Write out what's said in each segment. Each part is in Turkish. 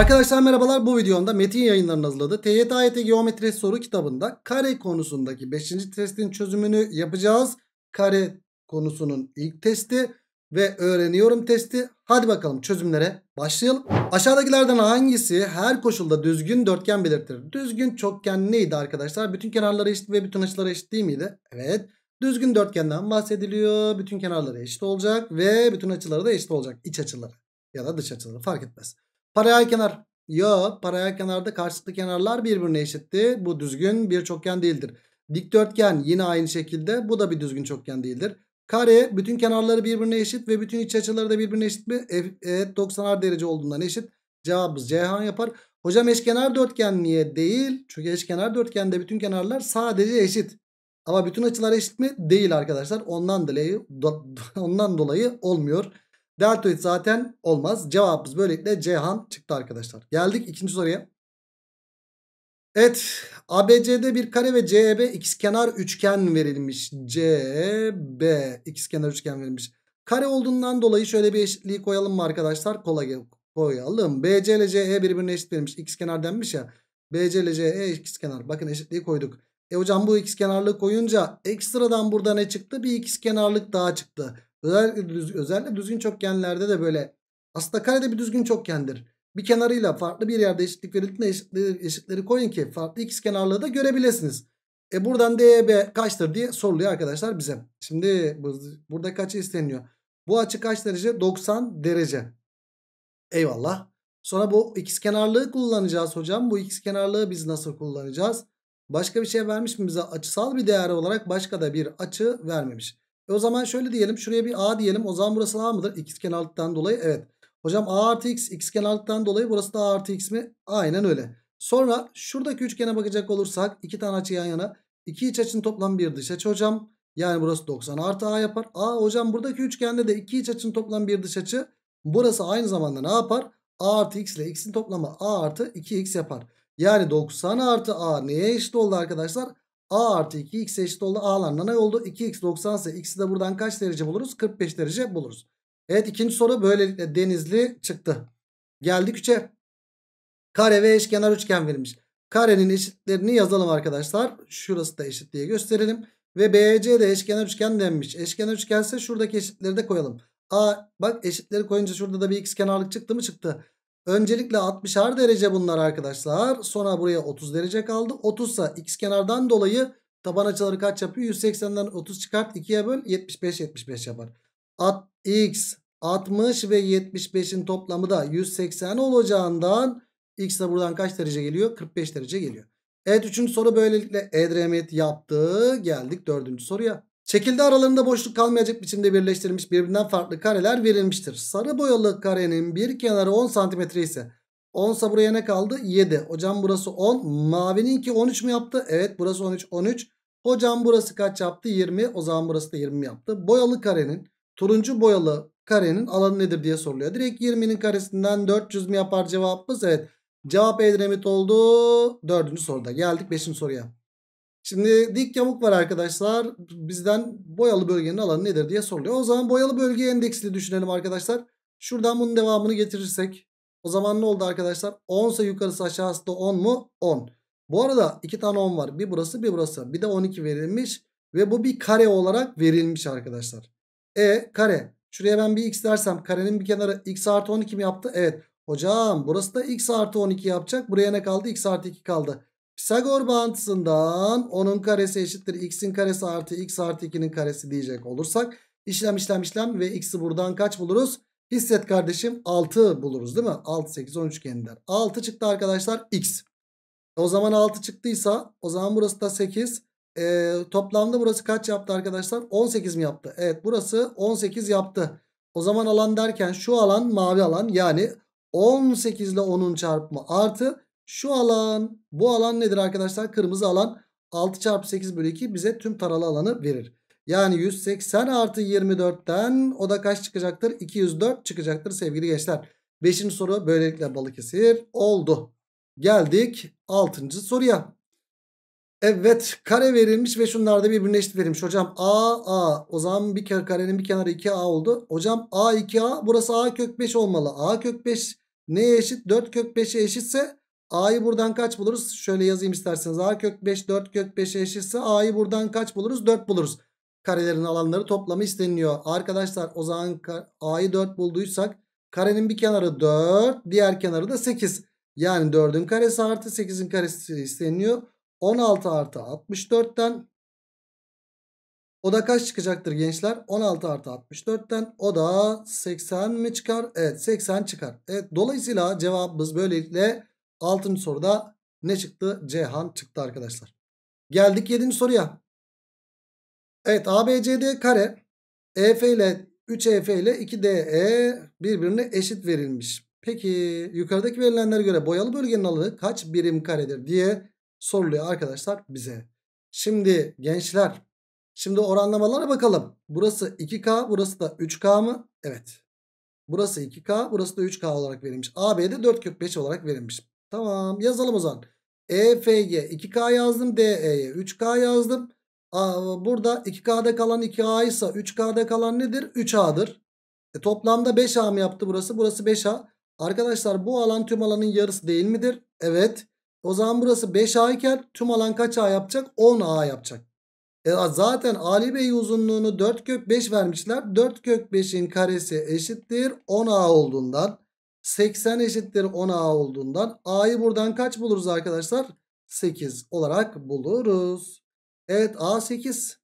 Arkadaşlar merhabalar bu videomda Metin yayınlarının hazırladığı TYT AYT Geometri soru kitabında kare konusundaki 5. testin çözümünü yapacağız. Kare konusunun ilk testi ve öğreniyorum testi. Hadi bakalım çözümlere başlayalım. Aşağıdakilerden hangisi her koşulda düzgün dörtgen belirtir? Düzgün çokgen neydi arkadaşlar? Bütün kenarları eşit ve bütün açıları eşit değil miydi? Evet. Düzgün dörtgenden bahsediliyor. Bütün kenarları eşit olacak ve bütün açıları da eşit olacak. İç açıları ya da dış açıları fark etmez. Paralel kenar. Ya paralel kenarda karşılıklı kenarlar birbirine eşitti. Bu düzgün bir çokgen değildir. Dikdörtgen yine aynı şekilde. Bu da bir düzgün çokgen değildir. Kare bütün kenarları birbirine eşit ve bütün iç açıları da birbirine eşit mi? Evet 90'ar derece olduğundan eşit. Cevabımız Cihan yapar. Hocam eşkenar dörtgen niye değil? Çünkü eşkenar dörtgende bütün kenarlar sadece eşit. Ama bütün açılar eşit mi? Değil arkadaşlar. Ondan dolayı, do ondan dolayı olmuyor. Deltoid zaten olmaz. Cevabımız böylelikle Cihan çıktı arkadaşlar. Geldik ikinci soruya. Evet ABCD bir kare ve CEB ikizkenar üçgen verilmiş. CB ikizkenar üçgen verilmiş. Kare olduğundan dolayı şöyle bir eşitliği koyalım mı arkadaşlar? Kolay koyalım. BC ile CE birbirine eşit verilmiş. İkizkenar denmiş ya. BC ile CE ikizkenar. Bakın eşitliği koyduk. E hocam bu ikizkenarlığı koyunca ekstradan burada ne çıktı? Bir ikizkenarlık daha çıktı. Özellikle, düz, özellikle düzgün çokgenlerde de böyle aslında kare de bir düzgün çokgendir. Bir kenarıyla farklı bir yerde eşitlik verildiğinde eşitleri, eşitleri koyun ki farklı ikiz kenarlığı da görebilirsiniz. E buradan DEB kaçtır diye soruluyor arkadaşlar bize. Şimdi burada kaç isteniyor? Bu açı kaç derece? 90 derece. Eyvallah. Sonra bu ikiz kenarlığı kullanacağız hocam. Bu ikiz kenarlığı biz nasıl kullanacağız? Başka bir şey vermiş mi bize? Açısal bir değer olarak başka da bir açı vermemiş. E o zaman şöyle diyelim. Şuraya bir A diyelim. O zaman burası A mıdır? X kenarlıktan dolayı evet. Hocam A artı X, X kenarlıktan dolayı burası da A artı X mi? Aynen öyle. Sonra şuradaki üçgene bakacak olursak iki tane açı yan yana. iki iç açının toplamı bir dış açı hocam. Yani burası 90 artı A yapar. A hocam buradaki üçgende de iki iç açının toplamı bir dış açı. Burası aynı zamanda ne yapar? A artı X ile X'in toplamı A artı 2X yapar. Yani 90 artı A neye eşit oldu arkadaşlar? A artı 2x eşit oldu. A'lar Ne oldu. 2x 90 ise x'i de buradan kaç derece buluruz? 45 derece buluruz. Evet ikinci soru böylelikle denizli çıktı. Geldik 3'e. Kare ve eşkenar üçgen verilmiş. Karenin eşitlerini yazalım arkadaşlar. Şurası da eşit diye gösterelim. Ve BC de eşkenar üçgen denmiş. Eşkenar üçgense şuradaki eşitleri de koyalım. A bak eşitleri koyunca şurada da bir x kenarlık çıktı mı çıktı. Öncelikle 60'ar derece bunlar arkadaşlar. Sonra buraya 30 derece kaldı. 30 ise x kenardan dolayı taban açıları kaç yapıyor? 180'den 30 çıkart 2'ye böl 75 75 yapar. At, x 60 ve 75'in toplamı da 180 olacağından x de buradan kaç derece geliyor? 45 derece geliyor. Evet 3. soru böylelikle Edremit yaptı. Geldik 4. soruya. Şekilde aralarında boşluk kalmayacak biçimde birleştirilmiş birbirinden farklı kareler verilmiştir. Sarı boyalı karenin bir kenarı 10 cm ise 10 sa buraya ne kaldı? 7. Hocam burası 10. Mavininki 13 mü yaptı? Evet burası 13. 13. Hocam burası kaç yaptı? 20. O zaman burası da 20 yaptı. Boyalı karenin turuncu boyalı karenin alanı nedir diye soruluyor. Direkt 20'nin karesinden 400 mü yapar cevabımız? Evet. Cevap Edremit oldu. Dördüncü soruda geldik. Beşinci soruya. Şimdi dik yamuk var arkadaşlar. Bizden boyalı bölgenin alanı nedir diye soruluyor. O zaman boyalı bölge endeksli düşünelim arkadaşlar. Şuradan bunun devamını getirirsek. O zaman ne oldu arkadaşlar? 10 ise yukarısı aşağısı da 10 mu? 10. Bu arada 2 tane 10 var. Bir burası bir burası. Bir de 12 verilmiş. Ve bu bir kare olarak verilmiş arkadaşlar. E kare. Şuraya ben bir x dersem karenin bir kenarı x artı 12 mi yaptı? Evet. Hocam burası da x artı 12 yapacak. Buraya ne kaldı? x artı 2 kaldı. Pisagor bağıntısından 10'un karesi eşittir x'in karesi artı x artı 2'nin karesi diyecek olursak işlem işlem işlem ve x'i buradan kaç buluruz? Hisset kardeşim 6 buluruz değil mi? 6 8 13 üçgeninden. 6 çıktı arkadaşlar x. O zaman 6 çıktıysa o zaman burası da 8. Ee, toplamda burası kaç yaptı arkadaşlar? 18 mi yaptı? Evet burası 18 yaptı. O zaman alan derken şu alan mavi alan yani 18 ile 10'un çarpımı artı şu alan bu alan nedir arkadaşlar? Kırmızı alan 6 çarpı 8 bölü 2 bize tüm taralı alanı verir. Yani 180 artı 24'ten o da kaç çıkacaktır? 204 çıkacaktır sevgili gençler. 5. soru böylelikle Balıkesir oldu. Geldik 6. soruya. Evet kare verilmiş ve şunlarda da birbirine eşit verilmiş. Hocam A A o zaman bir kere karenin bir kenarı 2A oldu. Hocam A 2A burası A kök 5 olmalı. A kök 5 neye eşit? 4 kök 5'e eşitse A'yı buradan kaç buluruz? Şöyle yazayım isterseniz. A kök 5 4 kök 5 eşitse A'yı buradan kaç buluruz? 4 buluruz. Karelerin alanları toplamı isteniliyor. Arkadaşlar o zaman A'yı 4 bulduysak karenin bir kenarı 4 diğer kenarı da 8. Yani 4'ün karesi artı 8'in karesi isteniliyor. 16 artı 64'ten o da kaç çıkacaktır gençler? 16 artı 64'ten o da 80 mi çıkar? Evet 80 çıkar. Evet dolayısıyla cevabımız böylelikle Altıncı soruda ne çıktı? Cihan çıktı arkadaşlar. Geldik yedinci soruya. Evet ABCD kare EF ile 3EF ile 2DE birbirine eşit verilmiş. Peki yukarıdaki verilenlere göre boyalı bölgenin alanı kaç birim karedir diye soruluyor arkadaşlar bize. Şimdi gençler şimdi oranlamalara bakalım. Burası 2K burası da 3K mı? Evet. Burası 2K burası da 3K olarak verilmiş. AB'de 4 kök 5 olarak verilmiş. Tamam yazalım o zaman. EFG 2K yazdım. DE'ye 3K yazdım. Aa, burada 2K'da kalan 2A ise 3K'da kalan nedir? 3A'dır. E, toplamda 5A mı yaptı burası? Burası 5A. Arkadaşlar bu alan tüm alanın yarısı değil midir? Evet. O zaman burası 5A iken tüm alan kaç A yapacak? 10A yapacak. E, zaten Ali Bey uzunluğunu 4 kök 5 vermişler. 4 kök 5'in karesi eşittir 10A olduğundan 80 eşittir 10A olduğundan A'yı buradan kaç buluruz arkadaşlar? 8 olarak buluruz. Evet A 8.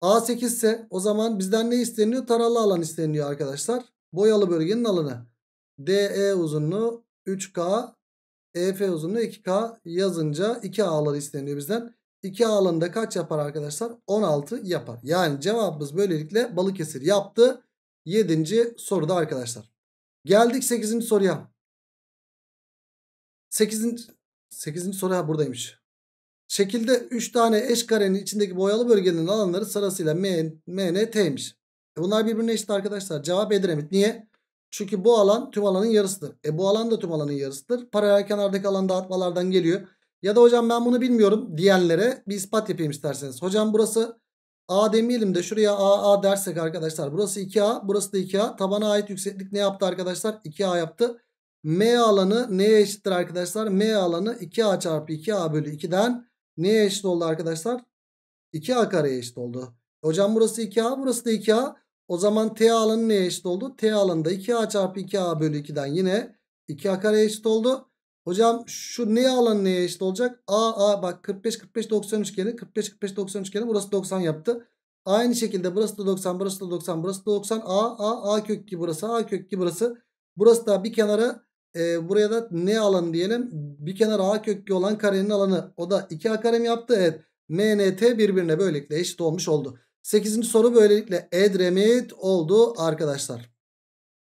A 8 ise o zaman bizden ne isteniyor? Taralı alan isteniyor arkadaşlar. Boyalı bölgenin alanı. DE uzunluğu 3K. EF uzunluğu 2K yazınca 2 A'ları isteniyor bizden. 2 A'ların da kaç yapar arkadaşlar? 16 yapar. Yani cevabımız böylelikle Balıkesir yaptı. 7. soruda arkadaşlar. Geldik 8. soruya. 8. 8. soruya buradaymış. Şekilde 3 tane eş karenin içindeki boyalı bölgenin alanları sırasıyla M, M, N, T'ymiş. E bunlar birbirine eşit arkadaşlar. Cevap Edremit. Niye? Çünkü bu alan tüm alanın yarısıdır. E bu alan da tüm alanın yarısıdır. Paralel kenardaki alan dağıtmalardan geliyor. Ya da hocam ben bunu bilmiyorum diyenlere bir ispat yapayım isterseniz. Hocam burası A demeyelim de şuraya A, A dersek arkadaşlar. Burası 2A. Burası da 2A. Tabana ait yükseklik ne yaptı arkadaşlar? 2A yaptı. M alanı neye eşittir arkadaşlar? M alanı 2A çarpı 2A bölü 2'den neye eşit oldu arkadaşlar? 2A kareye eşit oldu. Hocam burası 2A. Burası da 2A. O zaman T alanı neye eşit oldu? T alanı da 2A çarpı 2A bölü 2'den yine 2A kareye eşit oldu. Hocam şu ne alan neye eşit olacak? A A bak 45 45 90 üçgeni 45 45 90 üçgeni burası 90 yaptı. Aynı şekilde burası da 90 burası da 90 burası da 90 A A A kök 2 burası A kök 2 burası. Burası da bir kenara e, buraya da ne alan diyelim? Bir kenara A kök 2 olan karenin alanı. O da 2A karem yaptı. Evet. M, N, T birbirine böylelikle eşit olmuş oldu. 8. soru böylelikle Edremit oldu arkadaşlar.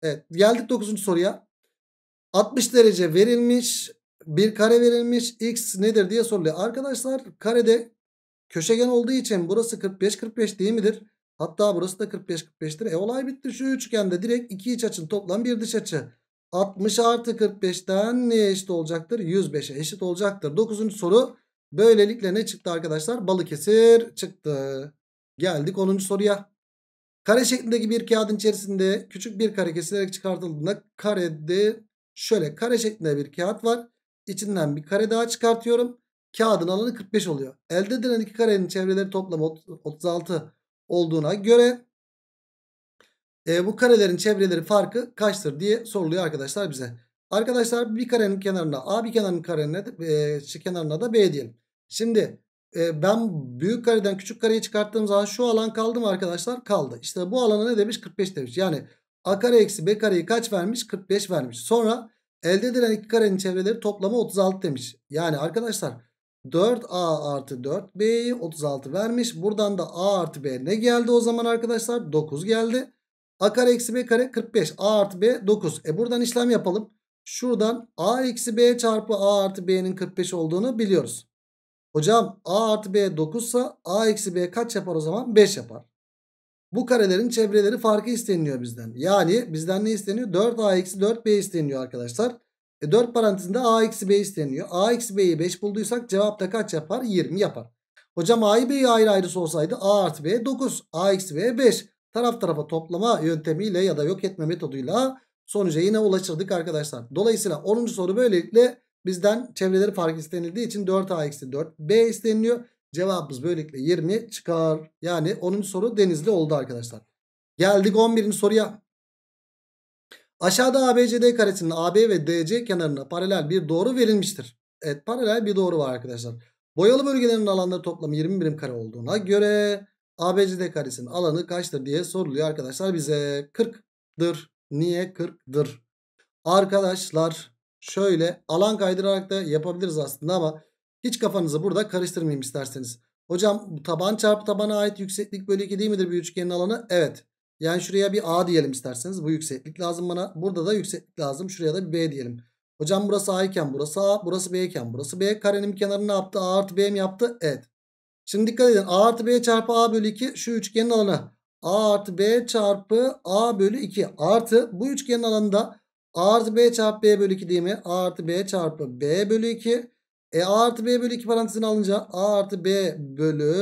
Evet geldik 9. soruya. 60 derece verilmiş. Bir kare verilmiş. X nedir diye soruluyor. Arkadaşlar karede köşegen olduğu için burası 45-45 değil midir? Hatta burası da 45-45'tir. E olay bitti. Şu üçgende direkt iki iç açın toplam bir dış açı. 60 artı 45'ten neye eşit olacaktır? 105'e eşit olacaktır. 9. soru böylelikle ne çıktı arkadaşlar? Balıkesir çıktı. Geldik 10. soruya. Kare şeklindeki bir kağıdın içerisinde küçük bir kare kesilerek çıkartıldığında karede Şöyle kare şeklinde bir kağıt var. İçinden bir kare daha çıkartıyorum. Kağıdın alanı 45 oluyor. Elde edilen iki karenin çevreleri toplam 36 olduğuna göre e, bu karelerin çevreleri farkı kaçtır diye soruluyor arkadaşlar bize. Arkadaşlar bir karenin kenarına A bir kenarın karene, e, kenarına da B diyelim. Şimdi e, ben büyük kareden küçük kareyi çıkarttığım zaman şu alan kaldı mı arkadaşlar? Kaldı. İşte bu alana ne demiş? 45 demiş. Yani A kare eksi B kareyi kaç vermiş? 45 vermiş. Sonra elde edilen iki karenin çevreleri toplamı 36 demiş. Yani arkadaşlar 4A artı 4 b 36 vermiş. Buradan da A artı B ne geldi o zaman arkadaşlar? 9 geldi. A kare eksi B kare 45. A artı B 9. E buradan işlem yapalım. Şuradan A eksi B çarpı A artı B'nin 45 olduğunu biliyoruz. Hocam A artı B 9 ise A eksi B kaç yapar o zaman? 5 yapar. Bu karelerin çevreleri farkı isteniyor bizden. Yani bizden ne isteniyor? 4a-4b isteniyor arkadaşlar. E 4 parantezinde a-b isteniyor. a-b'yi 5 bulduysak cevap da kaç yapar? 20 yapar. Hocam a'yı b'yi ayrı ayrı olsaydı a artı b 9. a-b 5. Taraf tarafa toplama yöntemiyle ya da yok etme metoduyla sonuca yine ulaşırdık arkadaşlar. Dolayısıyla 10. soru böylelikle bizden çevreleri fark istenildiği için 4a-4b isteniyor. Cevabımız böylelikle 20 çıkar. Yani 10. soru denizli oldu arkadaşlar. Geldik 11. soruya. Aşağıda ABCD karesinin AB ve DC kenarına paralel bir doğru verilmiştir. Evet paralel bir doğru var arkadaşlar. Boyalı bölgelerin alanları toplamı 20 birim kare olduğuna göre ABCD karesinin alanı kaçtır diye soruluyor arkadaşlar bize. 40'dır. Niye 40'dır? Arkadaşlar şöyle alan kaydırarak da yapabiliriz aslında ama hiç kafanızı burada karıştırmayayım isterseniz. Hocam taban çarpı tabana ait yükseklik bölü 2 değil midir bir üçgenin alanı? Evet. Yani şuraya bir A diyelim isterseniz. Bu yükseklik lazım bana. Burada da yükseklik lazım. Şuraya da bir B diyelim. Hocam burası A iken burası A, burası B iken burası B. Karenin kenarı ne yaptı? A artı B mi yaptı? Evet. Şimdi dikkat edin. A artı B çarpı A bölü 2 şu üçgenin alanı. A artı B çarpı A bölü 2 artı bu üçgenin alanında A artı B çarpı B bölü 2 değil mi? A artı B çarpı B bölü 2 e A artı B bölü 2 parantezine alınca A artı B bölü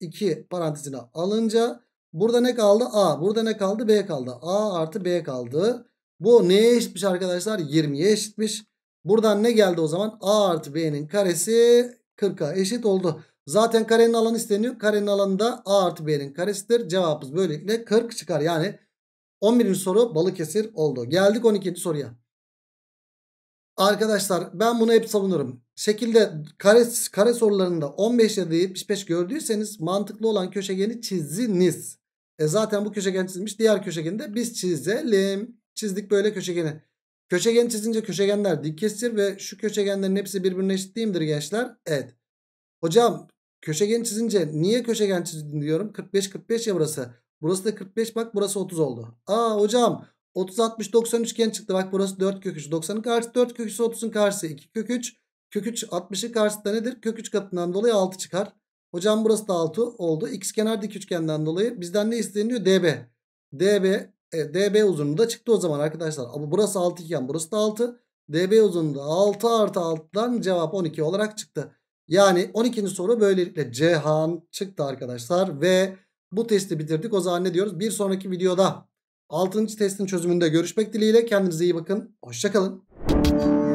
2 parantezine alınca burada ne kaldı? A. Burada ne kaldı? B kaldı. A artı B kaldı. Bu neye eşitmiş arkadaşlar? 20'ye eşitmiş. Buradan ne geldi o zaman? A artı B'nin karesi 40'a eşit oldu. Zaten karenin alanı isteniyor. Karenin alanı da A artı B'nin karesidir. Cevabımız böylelikle 40 çıkar. Yani 11. soru Balıkesir oldu. Geldik 12. soruya. Arkadaşlar ben bunu hep savunurum. Şekilde kare, kare sorularında 15 ya da 75 gördüyseniz mantıklı olan köşegeni çiziniz. E zaten bu köşegen çizilmiş, Diğer köşegeni de biz çizelim. Çizdik böyle köşegeni. Köşegen çizince köşegenler dik kesir ve şu köşegenlerin hepsi birbirine eşit değil midir gençler? Evet. Hocam köşegen çizince niye köşegen çizdin diyorum. 45 45 ya burası. Burası da 45 bak burası 30 oldu. Aa hocam 30 60 90 üçgen çıktı. Bak burası 4 kök 3. 90'ın karşısı 4 kök 3 30'un karşısı 2 kök 3. Kök 3 60'ın karşısı da nedir? Kök 3 katından dolayı 6 çıkar. Hocam burası da 6 oldu. X kenar dik üçgenden dolayı bizden ne isteniyor? DB. DB e, DB uzunluğu da çıktı o zaman arkadaşlar. Ama burası 6 iken burası da 6. DB uzunluğu 6 artı 6'dan cevap 12 olarak çıktı. Yani 12. soru böylelikle Cihan çıktı arkadaşlar. Ve bu testi bitirdik. O zaman ne diyoruz? Bir sonraki videoda 6. testin çözümünde görüşmek dileğiyle. Kendinize iyi bakın. Hoşçakalın.